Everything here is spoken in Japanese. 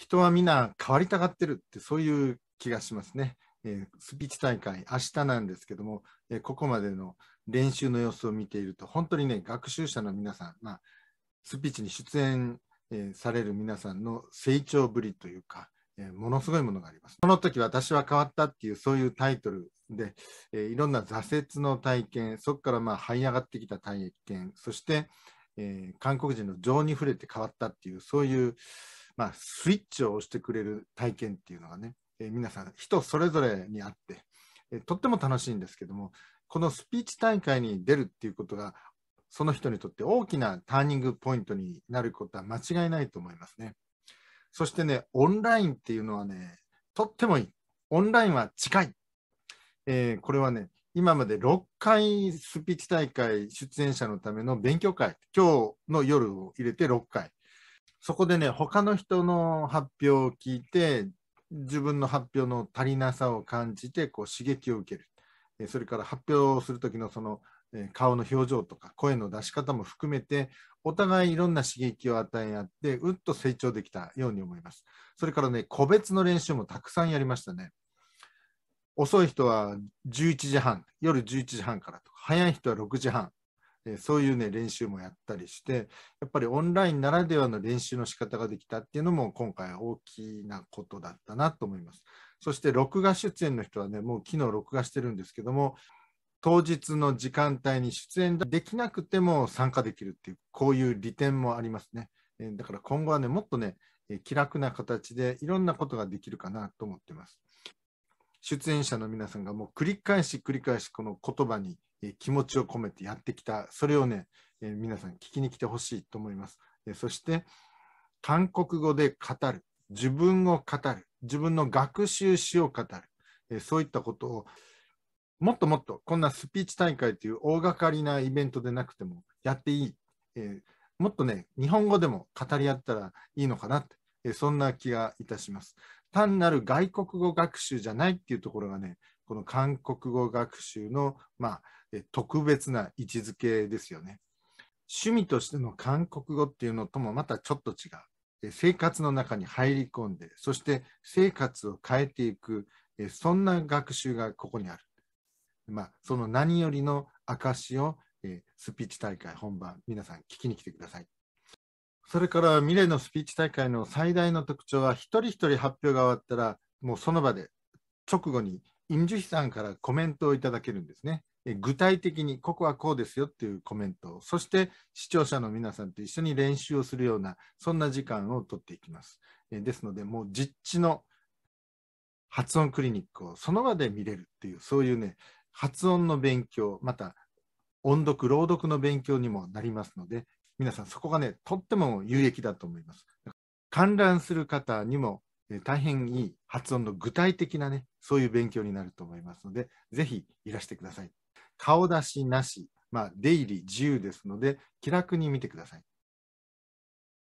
人は皆変わりたがってるって、そういう気がしますね。えー、スピーチ大会、明日なんですけども、えー、ここまでの練習の様子を見ていると、本当にね、学習者の皆さん、まあ、スピーチに出演、えー、される皆さんの成長ぶりというか、えものすごいものがあります。この時私は変わったっていう、そういうタイトルで、えいろんな挫折の体験、そこからまあ這い上がってきた体験、そして、え韓国人の情に触れて変わったっていう、そういう、まあ、スイッチを押してくれる体験っていうのがね、えー、皆さん人それぞれにあって、えー、とっても楽しいんですけどもこのスピーチ大会に出るっていうことがその人にとって大きなターニングポイントになることは間違いないと思いますね。そしてね、オンラインっていうのはね、とってもいい。オンラインは近い。えー、これはね、今まで6回スピーチ大会出演者のための勉強会、今日の夜を入れて6回、そこでね、他の人の発表を聞いて、自分の発表の足りなさを感じて、こう刺激を受ける。それから発表をするときのその顔の表情とか声の出し方も含めて、お互いいろんな刺激を与え合って、うっと成長できたように思います。それからね、個別の練習もたくさんやりましたね。遅い人は11時半、夜11時半からとか、早い人は6時半、えそういうね、練習もやったりして、やっぱりオンラインならではの練習の仕方ができたっていうのも、今回大きなことだったなと思います。そして、録画出演の人はね、もう昨日録画してるんですけども、当日の時間帯に出演できなくても参加できるっていう、こういう利点もありますね。えだから今後はね、もっとね、気楽な形でいろんなことができるかなと思ってます。出演者の皆さんがもう繰り返し繰り返しこの言葉に気持ちを込めてやってきた、それをね、皆さん聞きに来てほしいと思います。そして、韓国語で語る、自分を語る、自分の学習史を語る、そういったことをもっともっとこんなスピーチ大会という大掛かりなイベントでなくてもやっていい、えもっとね、日本語でも語り合ったらいいのかなって、えそんな気がいたします。単なる外国語学習じゃないっていうところがね、この韓国語学習の、まあ、特別な位置づけですよね。趣味としての韓国語っていうのともまたちょっと違う。生活の中に入り込んで、そして生活を変えていく、そんな学習がここにある。まあ、その何よりの証をスピーチ大会本番、皆さん聞きに来てください。それからミレのスピーチ大会の最大の特徴は、一人一人発表が終わったら、もうその場で直後にインジュヒさんからコメントをいただけるんですね。具体的にここはこうですよっていうコメントを、そして視聴者の皆さんと一緒に練習をするような、そんな時間をとっていきます。ですので、もう実地の発音クリニックをその場で見れるっていう、そういうね、発音の勉強、また音読、朗読の勉強にもなりますので、皆さん、そこがね、とっても有益だと思います。観覧する方にも、えー、大変いい発音の具体的なね、そういう勉強になると思いますので、ぜひいらしてください。顔出しなし、まあ、出入り自由ですので、気楽に見てください。